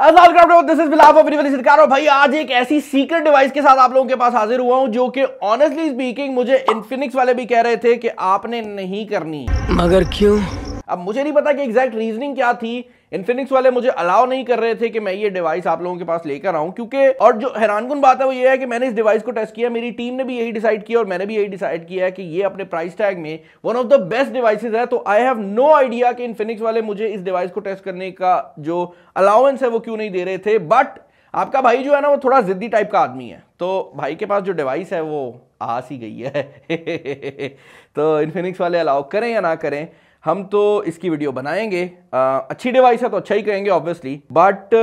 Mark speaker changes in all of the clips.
Speaker 1: this भाई आज एक ऐसी सीक्रेट डिवाइस के साथ आप लोगों के पास हाजिर हुआ हूं जो कि ऑनेस्टली स्पीकिंग मुझे इन्फिनिक्स वाले भी कह रहे थे कि आपने नहीं करनी मगर क्यों अब मुझे नहीं पता कि एग्जैक्ट रीजनिंग क्या थी इन्फिनिक्स वाले मुझे अलाउ नहीं कर रहे थे कि मैं ये डिवाइस आप लोगों के पास लेकर आऊं क्योंकि और जो हैरानकुन बात है वो ये है कि मैंने इस डिवाइस को टेस्ट किया मेरी टीम ने भी यही डिसाइड किया और मैंने भी यही डिसाइड किया है कि ये अपने प्राइस टैग में one of the best devices है तो आई हैव नो आइडिया कि इन्फिनिक्स वाले मुझे इस डिवाइस को टेस्ट करने का जो अलाउंस है वो क्यों नहीं दे रहे थे बट आपका भाई जो है ना वो थोड़ा जिद्दी टाइप का आदमी है तो भाई के पास जो डिवाइस है वो आस ही गई है तो इन्फिनिक्स वाले अलाउ करें या ना करें हम तो इसकी वीडियो बनाएंगे आ, अच्छी डिवाइस है तो अच्छा ही कहेंगे ऑब्वियसली बट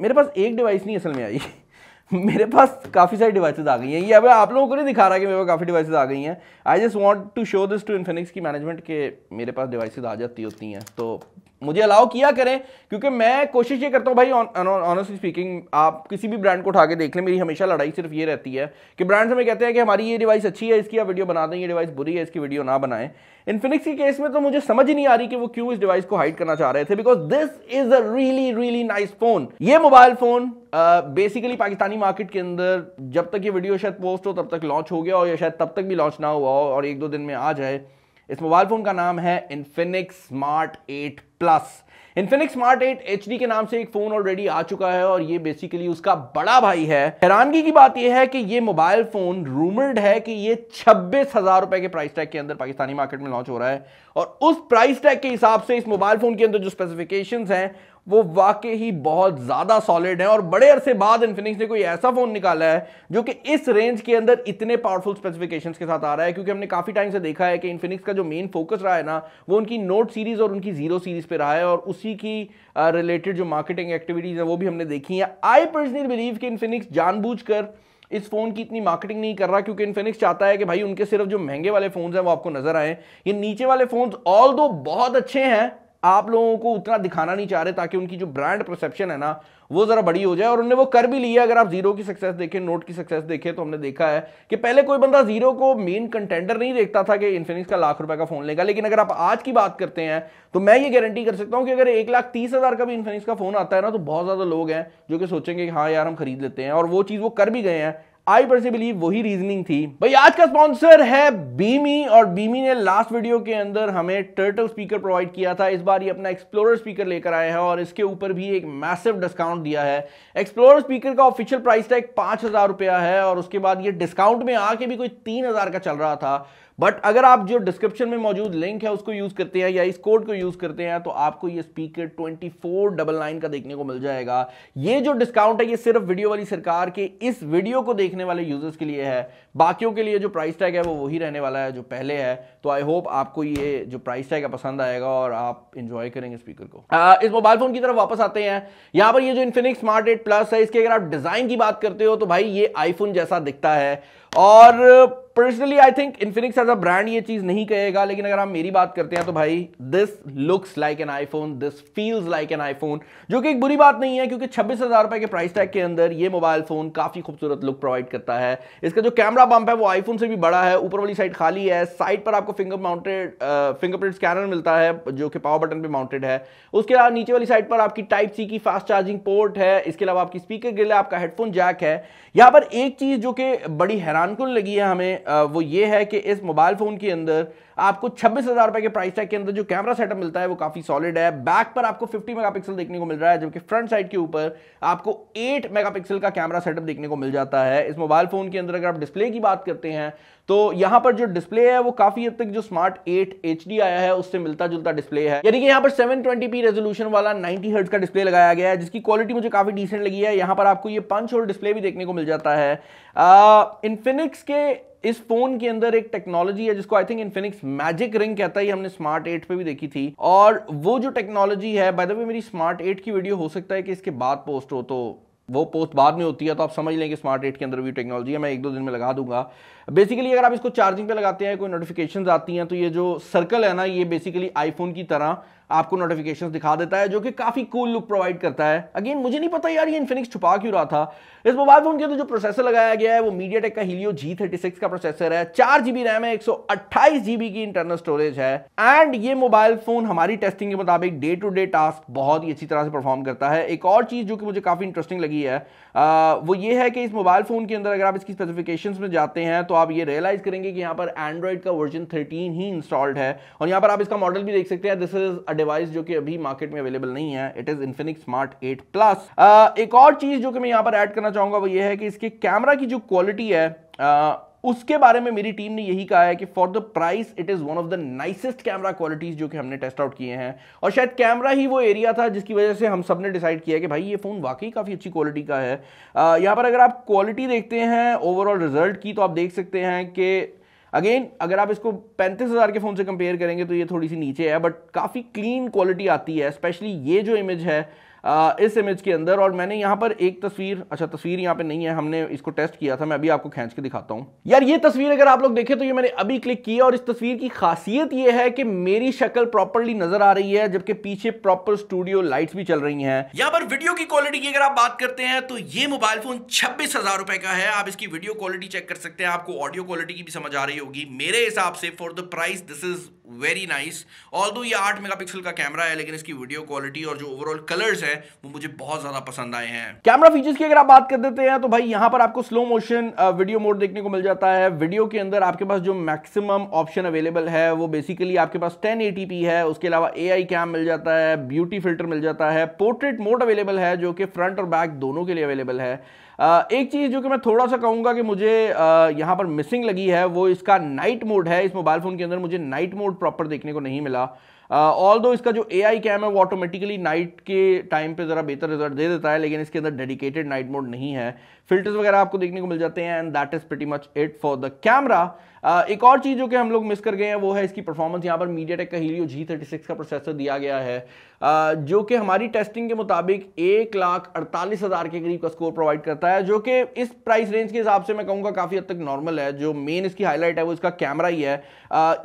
Speaker 1: मेरे पास एक डिवाइस नहीं असल में आई मेरे पास काफ़ी सारी डिवाइसेज आ गई हैं ये अब आप लोगों को नहीं दिखा रहा कि मेरे पास काफ़ी डिवाइसेज आ गई हैं I just want to show this to Infinix की मैनेजमेंट के मेरे पास डिवाइसेज आ जाती होती हैं तो मुझे अलाउ किया करें क्योंकि मैं कोशिश ये करता हूँ भाई ऑनेस्टली स्पीकिंग आप किसी भी ब्रांड को उठा के देख लें मेरी हमेशा लड़ाई सिर्फ ये रहती है कि ब्रांड्स हमें कहते हैं कि हमारी ये डिवाइस अच्छी है इसकी आप वीडियो बना दें ये डिवाइस बुरी है इसकी वीडियो ना बनाएं इन्फिनिक्स के केस में तो मुझे समझ ही नहीं आ रही कि वो क्यों इस डिवाइस को हाइड करना चाह रहे थे because this is a really really nice phone ये mobile phone basically Pakistani market के अंदर जब तक ये वीडियो शायद पोस्ट हो तब तक लॉन्च हो गया और या शायद तब तक भी लॉन्च ना हुआ हो और एक दो दिन में आ जाए इस मोबाइल फोन का नाम है Infinix Smart eight plus Infinix Smart eight H के नाम से एक फोन ऑलरेडी आ चुका है और ये बेसिकली उसका बड़ा भाई है हैरानगी की बात यह है कि ये मोबाइल फोन रूमर्ड है कि ये छब्बीस हजार रुपए के प्राइस टैग के अंदर पाकिस्तानी मार्केट में लॉन्च हो रहा है और उस प्राइस टैग के हिसाब से इस मोबाइल फोन के अंदर जो स्पेसिफिकेशन है वो वाकई ही बहुत ज़्यादा सॉलिड है और बड़े अरसे बाद इन्फिनिक्स ने कोई ऐसा फ़ोन निकाला है जो कि इस रेंज के अंदर इतने पावरफुल स्पेसिफिकेशंस के साथ आ रहा है क्योंकि हमने काफ़ी टाइम से देखा है कि इन्फिनिक्स का जो मेन फोकस रहा है ना वो उनकी नोट सीरीज़ और उनकी जीरो सीरीज़ पे रहा है और उसी की रिलेटेड जो मार्केटिंग एक्टिविटीज़ हैं वो भी हमने देखी हैं आई पर्सनली बिलीव कि इन्फिनिक्स जानबूझकर इस फ़ोन की इतनी मार्केटिंग नहीं कर रहा क्योंकि इन्फिनिक्स चाहता है कि भाई उनके सिर्फ जो महंगे वाले फ़ोन्स हैं वो आपको नज़र आए ये नीचे वाले फ़ोन्स ऑल दो बहुत अच्छे हैं आप लोगों को उतना दिखाना नहीं चाह रहे ताकि उनकी जो ब्रांड परसेप्शन है ना वो ज़रा बड़ी हो जाए और उनने वो कर भी लिया अगर आप जीरो की सक्सेस देखें नोट की सक्सेस देखें तो हमने देखा है कि पहले कोई बंदा जीरो को मेन कंटेंडर नहीं देखता था कि इन्फिनिक्स का लाख रुपए का फोन लेगा लेकिन अगर आप आज की बात करते हैं तो मैं ये गारंटी कर सकता हूं कि अगर एक लाख तीस हज़ार का भी इन्फिनिक्स का फोन आता है ना तो बहुत ज़्यादा लोग हैं जो कि सोचेंगे कि हाँ यार हम खरीद लेते हैं और वो चीज़ वो कर भी गए हैं आई पर्सन बिलीव वही रीजनिंग थी भाई आज का स्पॉन्सर है बीमी और बीमी ने लास्ट वीडियो के अंदर हमें टर्टल स्पीकर प्रोवाइड किया था इस बार ये अपना एक्सप्लोरर स्पीकर लेकर आए हैं और इसके ऊपर भी एक मैसिव डिस्काउंट दिया है एक्सप्लोरर स्पीकर का ऑफिशियल प्राइस टैग पांच हजार रुपया है और उसके बाद ये डिस्काउंट में आके भी कोई तीन हजार का चल रहा था बट अगर आप जो डिस्क्रिप्शन में मौजूद लिंक है उसको यूज करते हैं या इस कोड को यूज करते हैं तो आपको ये speaker twenty four double nine का देखने को मिल जाएगा ये जो डिस्काउंट है ये सिर्फ वीडियो वाली सरकार के इस वीडियो को देखने वाले यूजर्स के लिए है बाकियों के लिए जो प्राइस टैग है वो वही रहने वाला है जो पहले है तो आई होप आपको ये जो प्राइस टैग है पसंद आएगा और आप इंजॉय करेंगे स्पीकर को आ, इस मोबाइल फोन की तरफ वापस आते हैं यहां पर ये जो इन्फिनिक्स स्मार्ट एट प्लस है इसके अगर आप डिजाइन की बात करते हो तो भाई ये आईफोन जैसा दिखता है और personally I think Infinix as a brand ये चीज नहीं कहेगा लेकिन अगर हम मेरी बात करते हैं तो भाई this looks like an iPhone this feels like an iPhone जो कि एक बुरी बात नहीं है क्योंकि छब्बीस हजार रुपए के प्राइस टैग के अंदर ये मोबाइल फोन काफी खूबसूरत लुक प्रोवाइड करता है इसका जो कैमरा बम्प है वो आईफोन से भी बड़ा है ऊपर वाली साइड खाली है साइड पर आपको फिंगर माउंटेड फिंगरप्रिंट स्कैनर मिलता है जो कि पावर बटन पर माउंटेड है उसके अलावा नीचे वाली साइड पर आपकी टाइप सी की फास्ट चार्जिंग पोर्ट है इसके अलावा आपकी स्पीकर ग्रिल है आपका हेडफोन जैक है यहां पर एक चीज जो कि बड़ी हैरान हैरान लगी है हमें वो ये है कि इस मोबाइल फ़ोन के अंदर आपको छब्बीस हजार रुपए के प्राइस टैग के अंदर जो कैमरा सेटअप मिलता है वो काफी सॉलिड है बैक पर आपको 50 मेगापिक्सल देखने को मिल रहा है जबकि फ्रंट साइड के ऊपर आपको 8 मेगापिक्सल का कैमरा सेटअप देखने को मिल जाता है इस मोबाइल फोन के अंदर अगर आप डिस्प्ले की बात करते हैं तो यहां पर जो डिस्प्ले है वो काफी हद तक जो स्मार्ट 8 एच आया है उससे मिलता जुलता डिस्प्ले है यानी कि यहाँ पर 720p रेजोल्यूशन वाला 90 हर्ट्ज का डिस्प्ले लगाया गया है जिसकी क्वालिटी मुझे काफी डिसेंट लगी है यहाँ पर आपको ये पंच होल डिस्प्ले भी देखने को मिल जाता है इनफिनिक्स के इस फोन के अंदर एक टेक्नोलॉजी है जिसको I think Infinix magic ring कहता है हमने स्मार्ट एट पे भी देखी थी और वो जो टेक्नोलॉजी है बाय द वे मेरी स्मार्ट एट की वीडियो हो सकता है कि इसके बाद पोस्ट हो तो वो पोस्ट बाद में होती है तो आप समझ लें कि स्मार्ट एट के अंदर भी टेक्नोलॉजी है मैं एक दो दिन में लगा दूंगा बेसिकली अगर आप इसको चार्जिंग पे लगाते हैं कोई नोटिफिकेशन आती हैं तो ये जो सर्कल है ना ये बेसिकली आईफोन की तरह आपको नोटिफिकेशन दिखा देता है जो कि काफ़ी कूल लुक प्रोवाइड करता है अगेन मुझे नहीं पता यार ये इन्फिनिक्स छुपा क्यों रहा था इस मोबाइल फोन के अंदर तो जो प्रोसेसर लगाया गया है वो मीडिया टेक का हिलियो जी थर्टी सिक्स का प्रोसेसर है चार जीबी रैम है एक सौ अट्ठाईस जीबी की इंटरनल स्टोरेज है एंड ये मोबाइल फोन हमारी टेस्टिंग के मुताबिक डे टू डे टास्क बहुत ही अच्छी तरह से परफॉर्म करता है एक और चीज़ जो कि मुझे काफ़ी इंटरेस्टिंग लगी है आ, वो ये है कि इस मोबाइल फोन के अंदर अगर आप इसकी स्पेसिफिकेशन में जाते हैं तो आप ये रियलाइज करेंगे कि यहाँ पर एंड्रॉइड का वर्जन थर्टीन ही इंस्टॉल्ड है और यहाँ पर आप इसका मॉडल भी देख सकते हैं दिस इज डिवाइस जो कि अभी मार्केट में अवेलेबल नहीं है it is Infinix smart 8 plus एक और चीज जो कि मैं यहाँ पर ऐड करना चाहूंगा वो ये है कि इसके कैमरा की जो क्वालिटी है आ, uh, उसके बारे में मेरी टीम ने यही कहा है कि for the price it is one of the nicest camera qualities जो कि हमने टेस्ट आउट किए हैं और शायद कैमरा ही वो एरिया था जिसकी वजह से हम सब ने डिसाइड किया कि भाई ये फ़ोन वाकई काफ़ी अच्छी क्वालिटी का है uh, यहां पर अगर आप क्वालिटी देखते हैं ओवरऑल रिजल्ट की तो आप देख सकते हैं कि अगेन अगर आप इसको पैंतीस हज़ार के फ़ोन से कंपेयर करेंगे तो ये थोड़ी सी नीचे है बट काफ़ी क्लीन क्वालिटी आती है स्पेशली ये जो इमेज है इस इमेज के अंदर और मैंने यहाँ पर एक तस्वीर अच्छा तस्वीर यहाँ पे नहीं है हमने इसको टेस्ट किया था मैं अभी आपको खींच के दिखाता हूँ यार ये तस्वीर अगर आप लोग देखें तो ये मैंने अभी क्लिक किया और इस तस्वीर की खासियत ये है कि मेरी शक्ल प्रॉपरली नजर आ रही है जबकि पीछे प्रॉपर स्टूडियो लाइट भी चल रही है यहाँ पर वीडियो की क्वालिटी की अगर आप बात करते हैं तो ये मोबाइल फोन छब्बीस हजार रुपए का है आप इसकी वीडियो क्वालिटी चेक कर सकते हैं आपको ऑडियो क्वालिटी की भी समझ आ रही होगी मेरे हिसाब से for the price this is very nice although ये आठ मेगापिक्सल का कैमरा है लेकिन इसकी वीडियो क्वालिटी और जो ओवरऑल कलर्स है वो मुझे बहुत ज्यादा पसंद आए हैं कैमरा फीचर्स की अगर आप बात कर देते हैं तो भाई यहाँ पर आपको स्लो मोशन वीडियो मोड देखने को मिल जाता है वीडियो के अंदर आपके पास जो मैक्सिमम ऑप्शन अवेलेबल है वो बेसिकली आपके पास टेन है उसके अलावा ए कैम मिल जाता है ब्यूटी फिल्टर मिल जाता है पोर्ट्रेट मोड अवेलेबल है जो कि फ्रंट और बैक दोनों के लिए अवेलेबल है Uh, एक चीज़ जो कि मैं थोड़ा सा कहूंगा कि मुझे uh, यहां पर मिसिंग लगी है वो इसका नाइट मोड है इस मोबाइल फ़ोन के अंदर मुझे नाइट मोड प्रॉपर देखने को नहीं मिला ऑल uh, दो इसका जो ए आई कैम है वो ऑटोमेटिकली नाइट के टाइम पे ज़रा बेहतर रिजल्ट दे देता है लेकिन इसके अंदर डेडिकेटेड नाइट मोड नहीं है फिल्टर्स वगैरह आपको देखने को मिल जाते हैं and that is pretty much it for the camera एक और चीज़ जो कि हम लोग मिस कर गए हैं वो है इसकी परफॉर्मेंस यहाँ पर मीडिया टेक का हीलियो जी थर्टी सिक्स का प्रोसेसर दिया गया है जो कि हमारी टेस्टिंग के मुताबिक एक लाख अड़तालीस हज़ार के करीब का स्कोर प्रोवाइड करता है जो कि इस प्राइस रेंज के हिसाब से मैं कहूँगा काफ़ी हद तक नॉर्मल है जो मेन इसकी हाईलाइट है वो इसका कैमरा ही है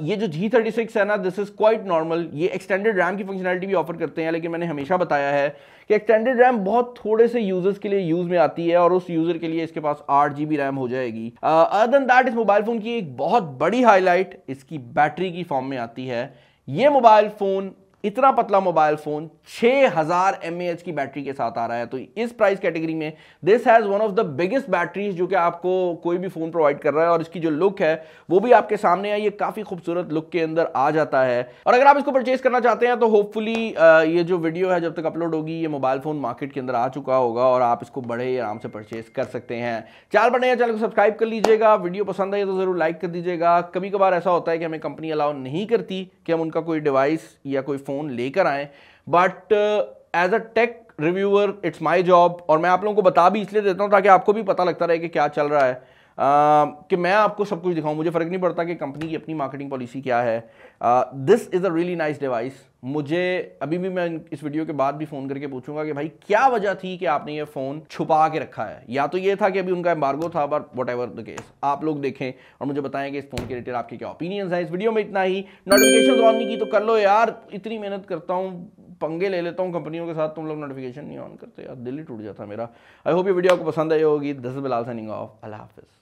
Speaker 1: ये जो जी थर्टी सिक्स है ना दिस इज़ क्वाइट नॉर्मल ये एक्सटेंडेड रैम की फंक्शनलिटी भी ऑफर करते हैं लेकिन मैंने हमेशा बताया है कि एक्सटेंडेड रैम बहुत थोड़े से यूजर्स के लिए यूज में आती है और उस यूजर के लिए इसके पास आठ जीबी रैम हो जाएगी अदर दैट इस मोबाइल फोन की एक बहुत बड़ी हाईलाइट इसकी बैटरी की फॉर्म में आती है ये मोबाइल फोन इतना पतला मोबाइल फोन 6000 हजार की बैटरी के साथ आ रहा है तो इस प्राइस कैटेगरी में this has one of the biggest batteries जो कि आपको कोई भी फ़ोन प्रोवाइड कर रहा है और इसकी जो लुक है वो भी आपके सामने है ये काफ़ी खूबसूरत लुक के अंदर आ जाता है और अगर आप इसको परचेज करना चाहते हैं तो होपफुली ये जो वीडियो है जब तक अपलोड होगी ये मोबाइल फ़ोन मार्केट के अंदर आ चुका होगा और आप इसको बड़े आराम से परचेज कर सकते हैं चैनल बने चैनल को सब्सक्राइब कर लीजिएगा वीडियो पसंद आई तो ज़रूर लाइक कर दीजिएगा कभी कभार ऐसा होता है कि हमें कंपनी अलाउ नहीं करती कि हम उनका कोई डिवाइस या कोई फ़ोन फ़ोन लेकर आए but as a tech reviewer it's my job और मैं आप लोगों को बता भी इसलिए देता हूं ताकि आपको भी पता लगता रहे कि क्या चल रहा है uh, कि मैं आपको सब कुछ दिखाऊं मुझे फ़र्क नहीं पड़ता कि कंपनी की अपनी मार्केटिंग पॉलिसी क्या है this is a really nice device मुझे अभी भी मैं इस वीडियो के बाद भी फ़ोन करके पूछूंगा कि भाई क्या वजह थी कि आपने ये फ़ोन छुपा के रखा है या तो ये था कि अभी उनका एम्बार्गो था but whatever the case आप लोग देखें और मुझे बताएं कि इस फ़ोन के रिलेटेड आपके क्या ओपिनियंस हैं इस वीडियो में इतना ही नोटिफिकेशन ऑन नहीं की तो कर लो यार इतनी मेहनत करता हूँ पंगे ले लेता हूँ कंपनियों के साथ तुम लोग नोटिफिकेशन नहीं ऑन करते यार दिल्ली टूट जाता मेरा आई होप ये वीडियो आपको पसंद आई होगी दस बिलाल सैनिंग ऑफ अल्लाह हाफिज़